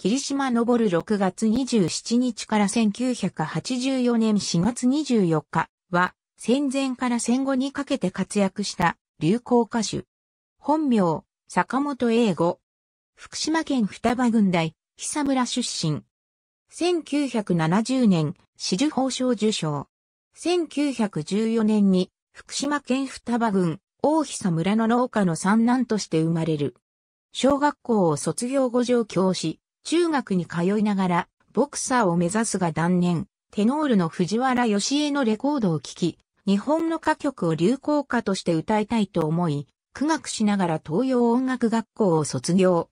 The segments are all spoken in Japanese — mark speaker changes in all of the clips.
Speaker 1: 霧島昇6月27日から1984年4月24日は、戦前から戦後にかけて活躍した流行歌手。本名、坂本英語。福島県双葉郡大、久村出身。1970年、紫綬褒章受賞。1914年に、福島県双葉郡、大久村の農家の三男として生まれる。小学校を卒業後上京し、中学に通いながら、ボクサーを目指すが断念、テノールの藤原義江のレコードを聴き、日本の歌曲を流行歌として歌いたいと思い、苦学しながら東洋音楽学校を卒業。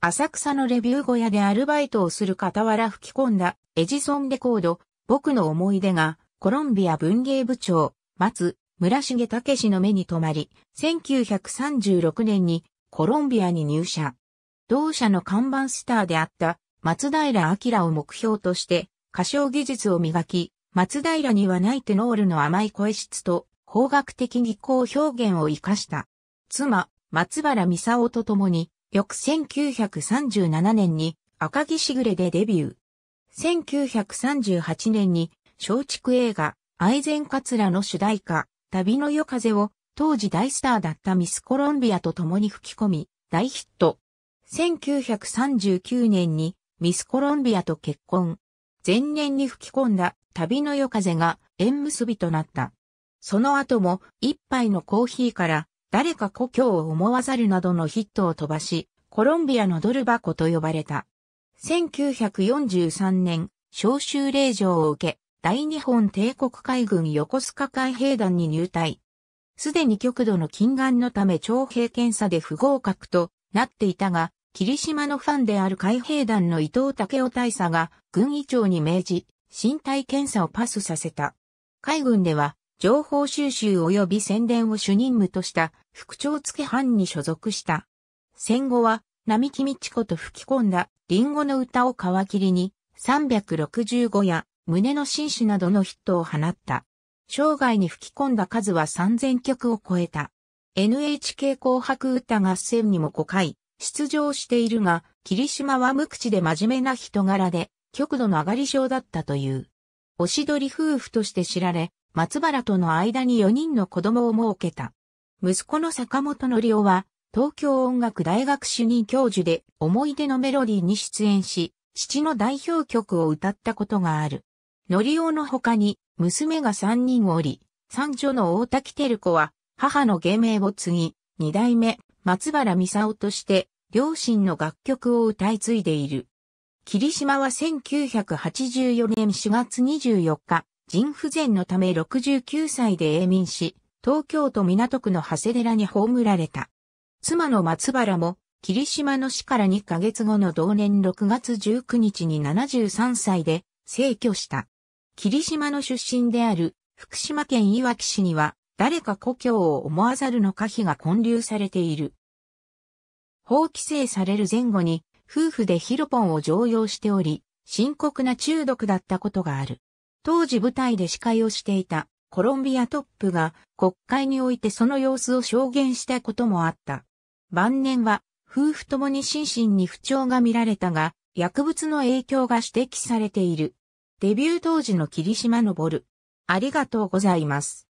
Speaker 1: 浅草のレビュー小屋でアルバイトをする傍ら吹き込んだエジソンレコード、僕の思い出が、コロンビア文芸部長、松、村重武の目に留まり、1936年にコロンビアに入社。同社の看板スターであった松平明を目標として歌唱技術を磨き、松平にはないテノールの甘い声質と方角的技巧表現を活かした。妻、松原美沙夫と共に、翌1937年に赤木しぐれでデビュー。1938年に松竹映画、愛禅カツラの主題歌、旅の夜風を当時大スターだったミスコロンビアと共に吹き込み、大ヒット。1939年にミスコロンビアと結婚。前年に吹き込んだ旅の夜風が縁結びとなった。その後も一杯のコーヒーから誰か故郷を思わざるなどのヒットを飛ばし、コロンビアのドル箱と呼ばれた。1943年、召集令状を受け、大日本帝国海軍横須賀海兵団に入隊。すでに極度の近眼のため徴兵検査で不合格となっていたが、霧島のファンである海兵団の伊藤武雄大佐が軍医長に命じ、身体検査をパスさせた。海軍では、情報収集及び宣伝を主任務とした副長付班に所属した。戦後は、並木道子と吹き込んだリンゴの歌を皮切りに、365や胸の紳士などのヒットを放った。生涯に吹き込んだ数は3000曲を超えた。NHK 紅白歌合戦にも5回、出場しているが、霧島は無口で真面目な人柄で、極度の上がり症だったという。おしどり夫婦として知られ、松原との間に4人の子供を設けた。息子の坂本のりおは、東京音楽大学主任教授で思い出のメロディーに出演し、父の代表曲を歌ったことがある。のりおの他に、娘が3人おり、三女の大滝照子は、母の芸名を継ぎ、二代目、松原美沙夫として、両親の楽曲を歌い継いでいる。霧島は1984年4月24日、腎不全のため69歳で永眠し、東京都港区の長谷寺に葬られた。妻の松原も、霧島の死から2ヶ月後の同年6月19日に73歳で、逝去した。霧島の出身である、福島県いわき市には、誰か故郷を思わざるの可否が混流されている。法規制される前後に夫婦でヒロポンを常用しており、深刻な中毒だったことがある。当時舞台で司会をしていたコロンビアトップが国会においてその様子を証言したこともあった。晩年は夫婦ともに心身に不調が見られたが、薬物の影響が指摘されている。デビュー当時の霧島昇。ありがとうございます。